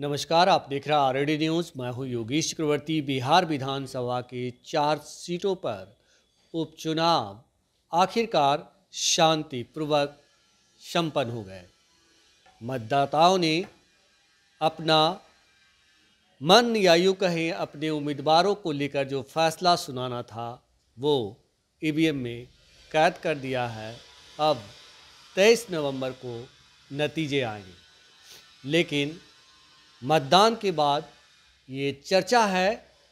नमस्कार आप देख रहे हैं आर न्यूज़ मैं हूं योगेश चक्रवर्ती बिहार विधानसभा के चार सीटों पर उपचुनाव आखिरकार शांतिपूर्वक संपन्न हो गए मतदाताओं ने अपना मन या यूँ कहें अपने उम्मीदवारों को लेकर जो फैसला सुनाना था वो ईवीएम में कैद कर दिया है अब तेईस नवंबर को नतीजे आएंगे लेकिन मतदान के बाद ये चर्चा है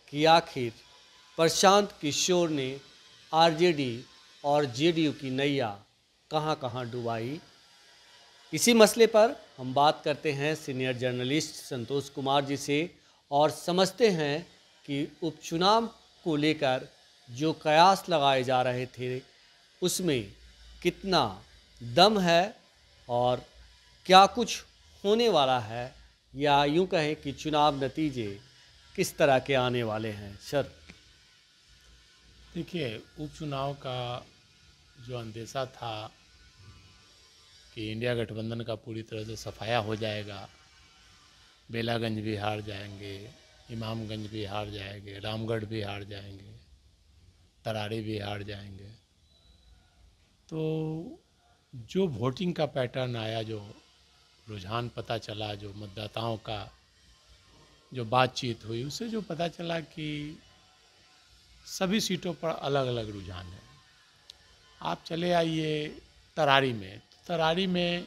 कि आखिर प्रशांत किशोर ने आरजेडी और जेडीयू की नैया कहां कहां डुबाई इसी मसले पर हम बात करते हैं सीनियर जर्नलिस्ट संतोष कुमार जी से और समझते हैं कि उपचुनाव को लेकर जो कयास लगाए जा रहे थे उसमें कितना दम है और क्या कुछ होने वाला है या यूं कहें कि चुनाव नतीजे किस तरह के आने वाले हैं सर देखिए उपचुनाव का जो अंदेशा था कि इंडिया गठबंधन का पूरी तरह से सफाया हो जाएगा बेलागंज भी हार जाएंगे इमामगंज भी हार जाएंगे रामगढ़ भी हार जाएंगे तरारी भी हार जाएंगे तो जो वोटिंग का पैटर्न आया जो रुझान पता चला जो मतदाताओं का जो बातचीत हुई उसे जो पता चला कि सभी सीटों पर अलग अलग रुझान है आप चले आइए तरारी में तरारी में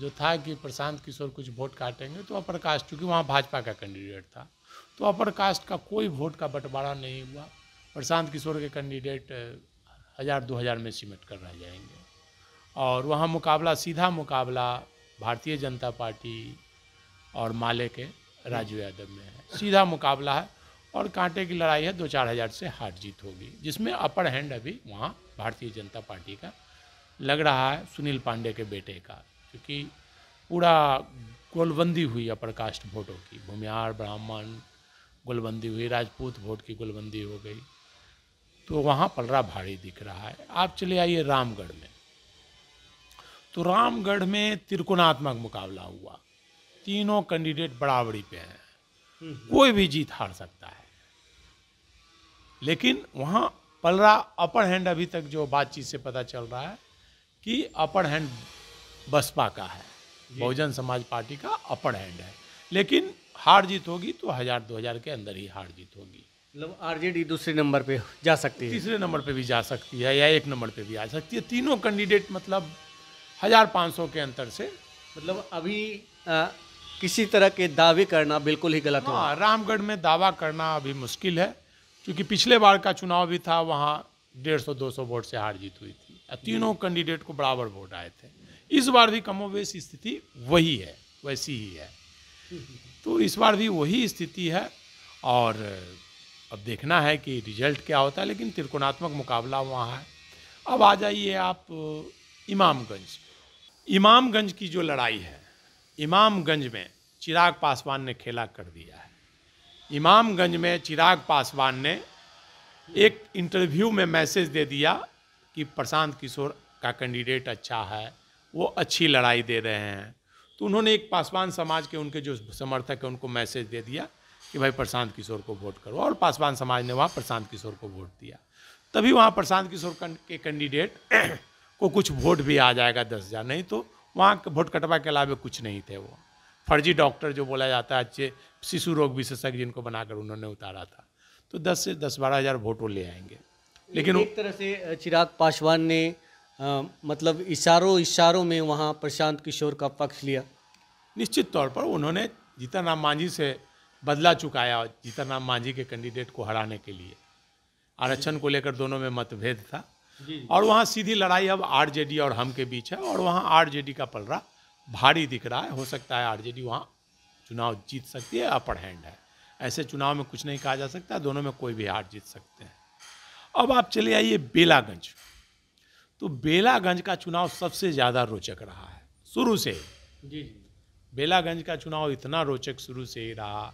जो था कि प्रशांत किशोर कुछ वोट काटेंगे तो अपर कास्ट चूँकि वहाँ भाजपा का कैंडिडेट था तो अपर कास्ट का कोई वोट का बंटवारा नहीं हुआ प्रशांत किशोर के कैंडिडेट हज़ार दो हज़ार में सिमट कर रह जाएंगे और वहाँ मुकाबला सीधा मुकाबला भारतीय जनता पार्टी और माले के राजू हम्म। यादव में है सीधा मुकाबला है और कांटे की लड़ाई है दो चार हज़ार से हार जीत होगी जिसमें अपर हैंड अभी वहाँ भारतीय जनता पार्टी का लग रहा है सुनील पांडे के बेटे का क्योंकि पूरा गोलबंदी हुई अपर कास्ट वोटों की भूमिहार ब्राह्मण गोलबंदी हुई राजपूत वोट की गोलबंदी हो गई तो वहाँ पलरा भारी दिख रहा है आप चले आइए रामगढ़ में तो रामगढ़ में त्रिकोणात्मक मुकाबला हुआ तीनों कैंडिडेट बराबरी पे हैं हम्म। कोई भी जीत हार सकता है लेकिन वहाँ पलरा अपर हैंड अभी तक जो बातचीत से पता चल रहा है कि अपर हैंड बसपा का है बहुजन समाज पार्टी का अपर हैंड है लेकिन हार जीत होगी तो हजार दो हजार के अंदर ही हार जीत होगी मतलब आरजेडी दूसरे नंबर पे जा सकती है तीसरे नंबर पे भी जा सकती है या एक नंबर पे भी आ सकती है तीनों कैंडिडेट मतलब हजार पाँच सौ के अंतर से मतलब अभी आ, किसी तरह के दावे करना बिल्कुल ही गलत हाँ रामगढ़ में दावा करना अभी मुश्किल है क्योंकि पिछले बार का चुनाव भी था वहाँ डेढ़ सौ दो सौ वोट से हार जीत हुई थी तीनों कैंडिडेट को बराबर वोट आए थे इस बार भी कमोवेश स्थिति वही है वैसी ही है तो इस बार भी वही स्थिति है और अब देखना है कि रिजल्ट क्या होता है लेकिन त्रिकोणात्मक मुकाबला वहाँ है अब आ जाइए आप इमामगंज इमामगंज की जो लड़ाई है इमामगंज में चिराग पासवान ने खेला कर दिया है इमामगंज में चिराग पासवान ने एक इंटरव्यू में मैसेज दे दिया कि प्रशांत किशोर का कैंडिडेट अच्छा है वो अच्छी लड़ाई दे रहे हैं तो उन्होंने एक पासवान समाज के उनके जो समर्थक हैं उनको मैसेज दे दिया कि भाई प्रशांत किशोर को वोट करो और पासवान समाज ने वहाँ प्रशांत किशोर को वोट दिया तभी वहाँ प्रशांत किशोर के कैंडिडेट वो कुछ वोट भी आ जाएगा दस हज़ार नहीं तो वहाँ वोट कटवा के अलावा कुछ नहीं थे वो फर्जी डॉक्टर जो बोला जाता है अच्छे शिशु रोग विशेषज्ञ जिनको बनाकर उन्होंने उतारा था तो दस से दस बारह हज़ार वोट वो ले आएंगे लेकिन एक तरह से चिराग पासवान ने आ, मतलब इशारों इशारों में वहाँ प्रशांत किशोर का पक्ष लिया निश्चित तौर पर उन्होंने राम मांझी से बदला चुकाया राम मांझी के कैंडिडेट को हराने के लिए आरक्षण को लेकर दोनों में मतभेद था और वहाँ सीधी लड़ाई अब आरजेडी और हम के बीच है और वहाँ आरजेडी का पलरा भारी दिख रहा है हो सकता है आरजेडी वहाँ चुनाव जीत सकती है अपर हैंड है ऐसे चुनाव में कुछ नहीं कहा जा सकता दोनों में कोई भी हार जीत सकते हैं अब आप चले आइए बेलागंज तो बेलागंज का चुनाव सबसे ज़्यादा रोचक रहा है शुरू से जी जी बेलागंज का चुनाव इतना रोचक शुरू से ही रहा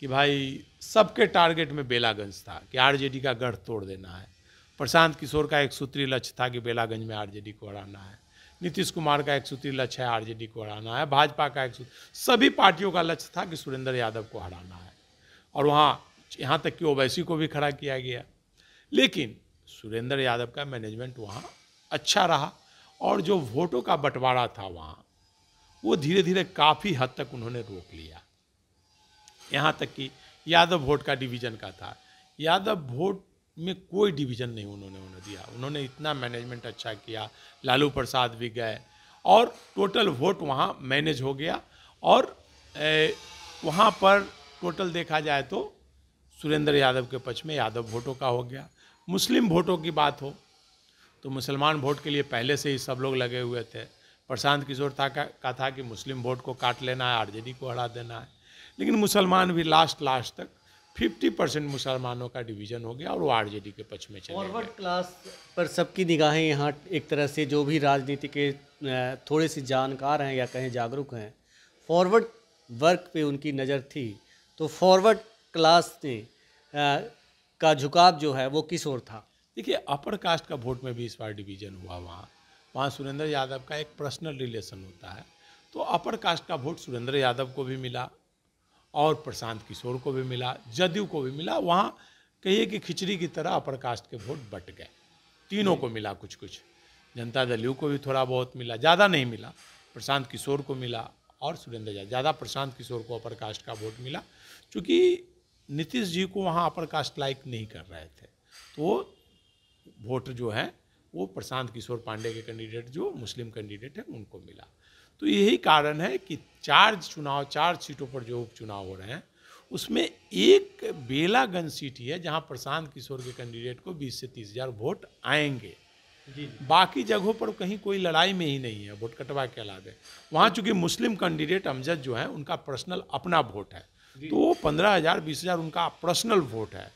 कि भाई सबके टारगेट में बेलागंज था कि आरजेडी का गढ़ तोड़ देना है प्रशांत किशोर का एक सूत्री लक्ष्य था कि बेलागंज में आरजेडी को हराना है नीतीश कुमार का एक सूत्री लक्ष्य है आरजेडी को हराना है भाजपा का एक सभी पार्टियों का लक्ष्य था कि सुरेंद्र यादव को हराना है और वहाँ यहाँ तक कि ओवैसी को भी खड़ा किया गया लेकिन सुरेंद्र यादव का मैनेजमेंट वहाँ अच्छा रहा और जो वोटों का बंटवारा था वहाँ वो धीरे धीरे काफ़ी हद तक उन्होंने रोक लिया यहाँ तक कि यादव वोट का डिवीजन का था यादव वोट में कोई डिवीजन नहीं उन्होंने उन्हें दिया उन्होंने इतना मैनेजमेंट अच्छा किया लालू प्रसाद भी गए और टोटल वोट वहाँ मैनेज हो गया और वहाँ पर टोटल देखा जाए तो सुरेंद्र यादव के पक्ष में यादव वोटों का हो गया मुस्लिम वोटों की बात हो तो मुसलमान वोट के लिए पहले से ही सब लोग लगे हुए थे प्रशांत किशोर था का, का था कि मुस्लिम वोट को काट लेना है आरजेडी को हरा देना है लेकिन मुसलमान भी लास्ट लास्ट तक 50 परसेंट मुसलमानों का डिवीजन हो गया और वो आरजेडी के पक्ष में चले फॉरवर्ड क्लास पर सबकी निगाहें यहाँ एक तरह से जो भी राजनीति के थोड़े से जानकार हैं या कहें जागरूक हैं फॉरवर्ड वर्क पे उनकी नज़र थी तो फॉरवर्ड क्लास ने आ, का झुकाव जो है वो किस ओर था देखिए अपर कास्ट का वोट में भी इस बार डिवीजन हुआ वहाँ वहाँ सुरेंद्र यादव का एक पर्सनल रिलेशन होता है तो अपर कास्ट का वोट सुरेंद्र यादव को भी मिला और प्रशांत किशोर को भी मिला जदयू को भी मिला वहाँ कहिए कि खिचड़ी की तरह अपर कास्ट के वोट बट गए तीनों को मिला कुछ कुछ जनता दल यू को भी थोड़ा बहुत मिला ज़्यादा नहीं मिला प्रशांत किशोर को मिला और सुरेंद्र झा ज़्यादा प्रशांत किशोर को अपर कास्ट का वोट मिला चूँकि नीतीश जी को वहाँ अपर कास्ट लाइक नहीं कर रहे थे तो वोट जो हैं वो प्रशांत किशोर पांडे के कैंडिडेट जो मुस्लिम कैंडिडेट हैं उनको मिला तो यही कारण है कि चार चुनाव चार सीटों पर जो उपचुनाव हो रहे हैं उसमें एक बेलागंज सीट ही है जहां प्रशांत किशोर के कैंडिडेट को 20 से तीस हजार वोट आएंगे जी। बाकी जगहों पर कहीं कोई लड़ाई में ही नहीं है वोट कटवा के अला वहाँ चूंकि मुस्लिम कैंडिडेट अमजद जो है उनका पर्सनल अपना वोट है तो वो पंद्रह हज़ार बीस हज़ार उनका पर्सनल वोट है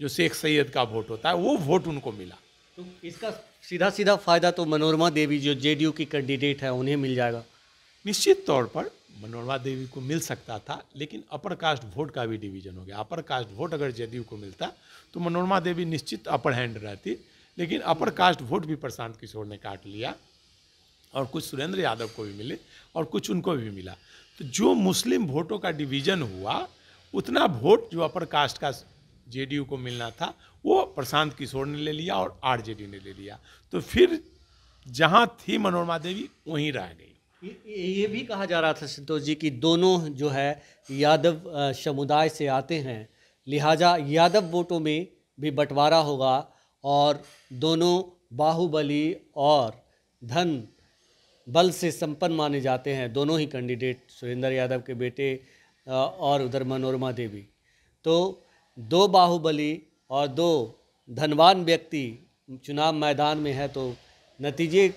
जो शेख सैयद का वोट होता है वो वोट उनको मिला तो इसका सीधा सीधा फायदा तो मनोरमा देवी जो जेडीयू की कैंडिडेट है उन्हें मिल जाएगा निश्चित तौर पर मनोरमा देवी को मिल सकता था लेकिन अपर कास्ट वोट का भी डिवीजन हो गया अपर कास्ट वोट अगर जेडीयू को मिलता तो मनोरमा देवी निश्चित अपर हैंड रहती लेकिन अपर कास्ट वोट भी प्रशांत किशोर ने काट लिया और कुछ सुरेंद्र यादव को भी मिले और कुछ उनको भी मिला तो जो मुस्लिम वोटों का डिवीजन हुआ उतना वोट जो अपर कास्ट का जेडीयू को मिलना था वो प्रशांत किशोर ने ले लिया और आरजेडी ने ले लिया तो फिर जहाँ थी मनोरमा देवी वहीं रह गई ये भी कहा जा रहा था संतोष जी कि दोनों जो है यादव समुदाय से आते हैं लिहाजा यादव वोटों में भी बंटवारा होगा और दोनों बाहुबली और धन बल से संपन्न माने जाते हैं दोनों ही कैंडिडेट सुरेंद्र यादव के बेटे और उधर मनोरमा देवी तो दो बाहुबली और दो धनवान व्यक्ति चुनाव मैदान में है तो नतीजे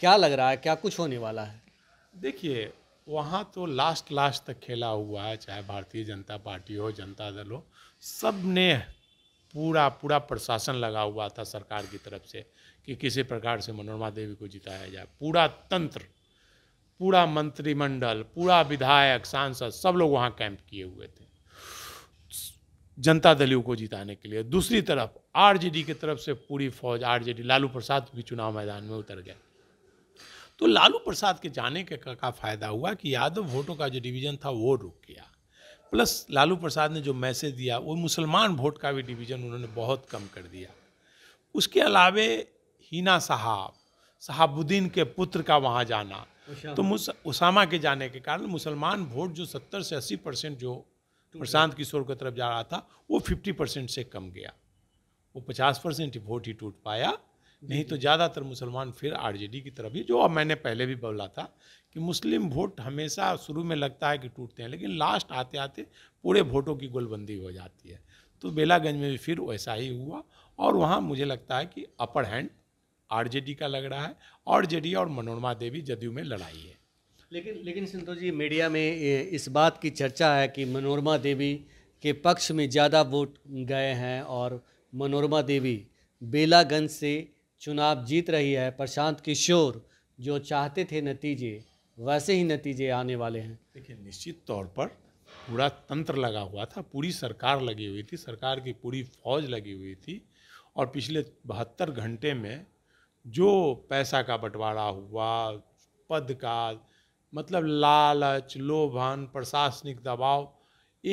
क्या लग रहा है क्या कुछ होने वाला है देखिए वहाँ तो लास्ट लास्ट तक खेला हुआ है चाहे भारतीय जनता पार्टी हो जनता दल हो सब ने पूरा पूरा प्रशासन लगा हुआ था सरकार की तरफ से कि किसी प्रकार से मनोरमा देवी को जिताया जाए पूरा तंत्र पूरा मंत्रिमंडल पूरा विधायक सांसद सब लोग वहाँ कैंप किए हुए थे जनता दल को जिताने के लिए दूसरी तरफ आरजेडी की तरफ से पूरी फौज आरजेडी लालू प्रसाद भी चुनाव मैदान में उतर गए तो लालू प्रसाद के जाने के का, का फायदा हुआ कि यादव वोटों का जो डिवीजन था वो रुक गया प्लस लालू प्रसाद ने जो मैसेज दिया वो मुसलमान वोट का भी डिवीजन उन्होंने बहुत कम कर दिया उसके अलावे हिना साहब साहबुद्दीन के पुत्र का वहाँ जाना तो उसामा के जाने के कारण मुसलमान वोट जो सत्तर से अस्सी परसेंट जो प्रशांत किशोर की तरफ जा रहा था वो फिफ्टी परसेंट से कम गया वो पचास परसेंट वोट ही टूट पाया नहीं तो ज़्यादातर मुसलमान फिर आर की तरफ ही जो अब मैंने पहले भी बोला था कि मुस्लिम वोट हमेशा शुरू में लगता है कि टूटते हैं लेकिन लास्ट आते आते पूरे वोटों की गोलबंदी हो जाती है तो बेलागंज में भी फिर वैसा ही हुआ और वहाँ मुझे लगता है कि अपर हैंड आरजेडी का लग रहा है और और मनोरमा देवी जदयू में लड़ाई है लेकिन लेकिन सिंधु जी मीडिया में इस बात की चर्चा है कि मनोरमा देवी के पक्ष में ज़्यादा वोट गए हैं और मनोरमा देवी बेलागंज से चुनाव जीत रही है प्रशांत किशोर जो चाहते थे नतीजे वैसे ही नतीजे आने वाले हैं देखिए निश्चित तौर पर पूरा तंत्र लगा हुआ था पूरी सरकार लगी हुई थी सरकार की पूरी फौज लगी हुई थी और पिछले बहत्तर घंटे में जो पैसा का बंटवारा हुआ पद का मतलब लालच लोभन प्रशासनिक दबाव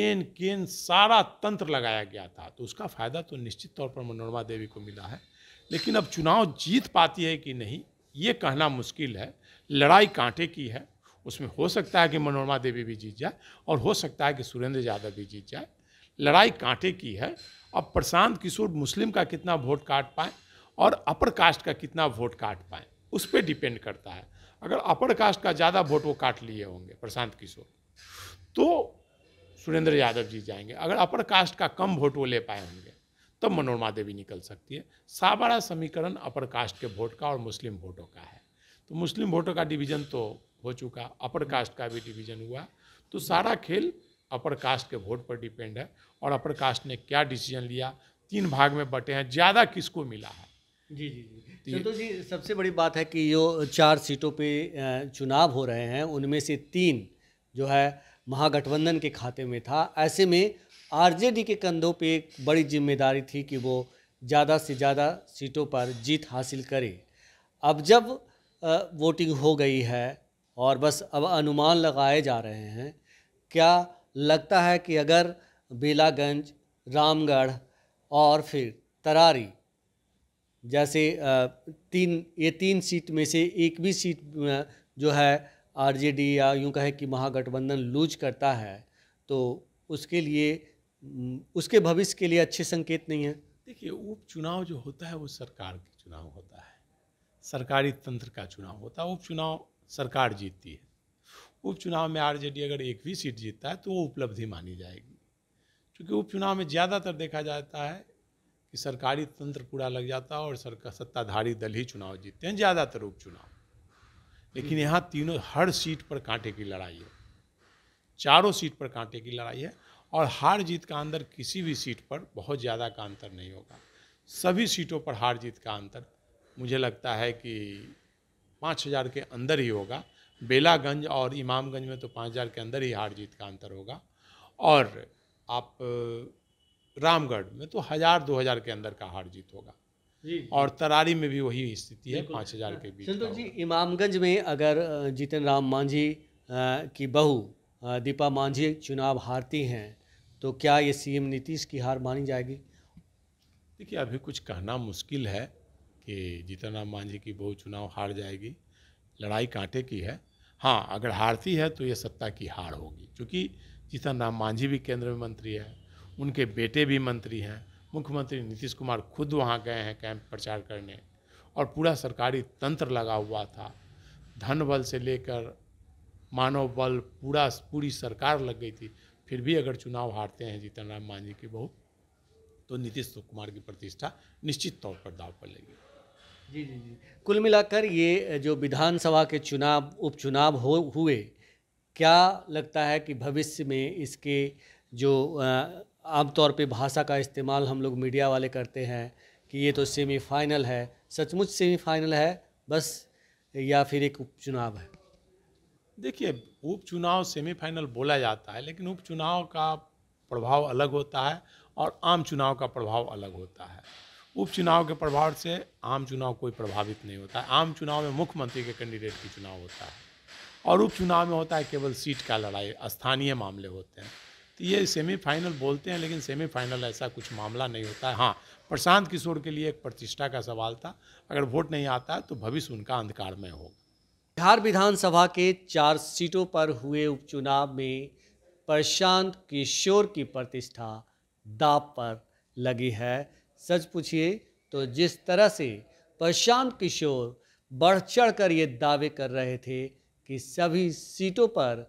एन केन सारा तंत्र लगाया गया था तो उसका फायदा तो निश्चित तौर पर मनोरमा देवी को मिला है लेकिन अब चुनाव जीत पाती है कि नहीं ये कहना मुश्किल है लड़ाई कांटे की है उसमें हो सकता है कि मनोरमा देवी भी जीत जाए और हो सकता है कि सुरेंद्र यादव भी जीत जाए लड़ाई कांटे की है अब प्रशांत किशोर मुस्लिम का कितना वोट काट पाए और अपर कास्ट का कितना वोट काट पाए उस पर डिपेंड करता है अगर अपर कास्ट का ज़्यादा वोट वो काट लिए होंगे प्रशांत किशोर तो सुरेंद्र यादव जी जाएंगे अगर अपर कास्ट का कम वोट वो ले पाए होंगे तब तो मनोरमा देवी निकल सकती है साबारा समीकरण अपर कास्ट के वोट का और मुस्लिम वोटों का है तो मुस्लिम वोटों का डिवीजन तो हो चुका अपर कास्ट का भी डिवीजन हुआ तो सारा खेल अपर कास्ट के वोट पर डिपेंड है और अपर कास्ट ने क्या डिसीजन लिया तीन भाग में बटे हैं ज़्यादा किसको मिला है जी जी जी तो संतोष जी सबसे बड़ी बात है कि जो चार सीटों पे चुनाव हो रहे हैं उनमें से तीन जो है महागठबंधन के खाते में था ऐसे में आरजेडी के कंधों पे एक बड़ी जिम्मेदारी थी कि वो ज़्यादा से ज़्यादा सीटों पर जीत हासिल करे अब जब वोटिंग हो गई है और बस अब अनुमान लगाए जा रहे हैं क्या लगता है कि अगर बेलागंज रामगढ़ और फिर तरारी जैसे तीन ये तीन सीट में से एक भी सीट जो है आरजेडी या यूँ कहें कि महागठबंधन लूज करता है तो उसके लिए उसके भविष्य के लिए अच्छे संकेत नहीं है देखिए उपचुनाव जो होता है वो सरकार का चुनाव होता है सरकारी तंत्र का चुनाव होता है उपचुनाव सरकार जीतती है उपचुनाव में आरजेडी अगर एक भी सीट जीतता है तो वो उपलब्धि मानी जाएगी क्योंकि उपचुनाव में ज़्यादातर देखा जाता है कि सरकारी तंत्र पूरा लग जाता है और सरकार सत्ताधारी दल ही चुनाव जीतते हैं ज़्यादातर उपचुनाव लेकिन यहाँ तीनों हर सीट पर कांटे की लड़ाई है चारों सीट पर कांटे की लड़ाई है और हार जीत का अंदर किसी भी सीट पर बहुत ज़्यादा का अंतर नहीं होगा सभी सीटों पर हार जीत का अंतर मुझे लगता है कि पाँच हज़ार के अंदर ही होगा बेलागंज और इमामगंज में तो पाँच हज़ार के अंदर ही हार जीत का अंतर होगा और आप रामगढ़ में तो हज़ार दो हज़ार के अंदर का हार जीत होगा और तरारी में भी वही स्थिति है पाँच हज़ार के बीच संतोष जी इमामगंज में अगर जीतन राम मांझी की बहू दीपा मांझी चुनाव हारती हैं तो क्या ये सीएम नीतीश की हार मानी जाएगी देखिए अभी कुछ कहना मुश्किल है कि जीतन राम मांझी की बहू चुनाव हार जाएगी लड़ाई कांटे की है हाँ अगर हारती है तो ये सत्ता की हार होगी क्योंकि जीतन राम मांझी भी केंद्र में मंत्री है उनके बेटे भी मंत्री हैं मुख्यमंत्री नीतीश कुमार खुद वहाँ गए हैं कैंप प्रचार करने और पूरा सरकारी तंत्र लगा हुआ था धन बल से लेकर मानव बल पूरा पूरी सरकार लग गई थी फिर भी अगर चुनाव हारते हैं जीतन राम मांझी की बहू तो नीतीश कुमार की प्रतिष्ठा निश्चित तौर पर दाव पर लगी जी जी जी कुल मिलाकर ये जो विधानसभा के चुनाव उपचुनाव हो हुए क्या लगता है कि भविष्य में इसके जो आमतौर पे भाषा का इस्तेमाल हम लोग मीडिया वाले करते हैं कि ये तो सेमीफाइनल है सचमुच सेमीफाइनल है बस या फिर एक उपचुनाव है देखिए उपचुनाव सेमीफाइनल बोला जाता है लेकिन उपचुनाव का प्रभाव अलग होता है और आम चुनाव का प्रभाव अलग होता है उपचुनाव के प्रभाव से आम चुनाव कोई प्रभावित नहीं होता है आम चुनाव में मुख्यमंत्री के कैंडिडेट की चुनाव होता है और उपचुनाव में होता है केवल सीट का लड़ाई स्थानीय मामले होते हैं तो ये सेमीफाइनल बोलते हैं लेकिन सेमीफाइनल ऐसा कुछ मामला नहीं होता है हाँ प्रशांत किशोर के लिए एक प्रतिष्ठा का सवाल था अगर वोट नहीं आता तो भविष्य उनका अंधकारमय होगा बिहार विधानसभा के चार सीटों पर हुए उपचुनाव में प्रशांत किशोर की प्रतिष्ठा दाप पर लगी है सच पूछिए तो जिस तरह से प्रशांत किशोर बढ़ चढ़ कर ये दावे कर रहे थे कि सभी सीटों पर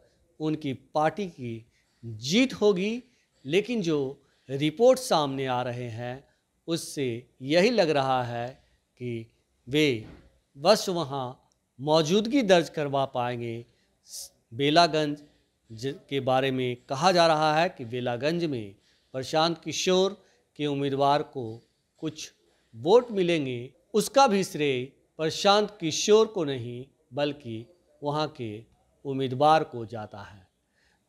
उनकी पार्टी की जीत होगी लेकिन जो रिपोर्ट सामने आ रहे हैं उससे यही लग रहा है कि वे बस वहाँ मौजूदगी दर्ज करवा पाएंगे बेलागंज के बारे में कहा जा रहा है कि बेलागंज में प्रशांत किशोर के उम्मीदवार को कुछ वोट मिलेंगे उसका भी श्रेय प्रशांत किशोर को नहीं बल्कि वहाँ के उम्मीदवार को जाता है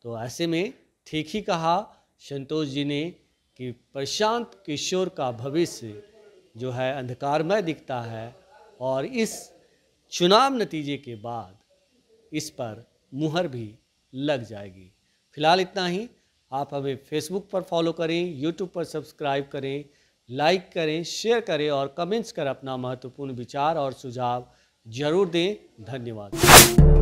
तो ऐसे में ठीक ही कहा संतोष जी ने कि प्रशांत किशोर का भविष्य जो है अंधकारमय दिखता है और इस चुनाव नतीजे के बाद इस पर मुहर भी लग जाएगी फिलहाल इतना ही आप हमें फेसबुक पर फॉलो करें यूट्यूब पर सब्सक्राइब करें लाइक करें शेयर करें और कमेंट्स कर अपना महत्वपूर्ण विचार और सुझाव जरूर दें धन्यवाद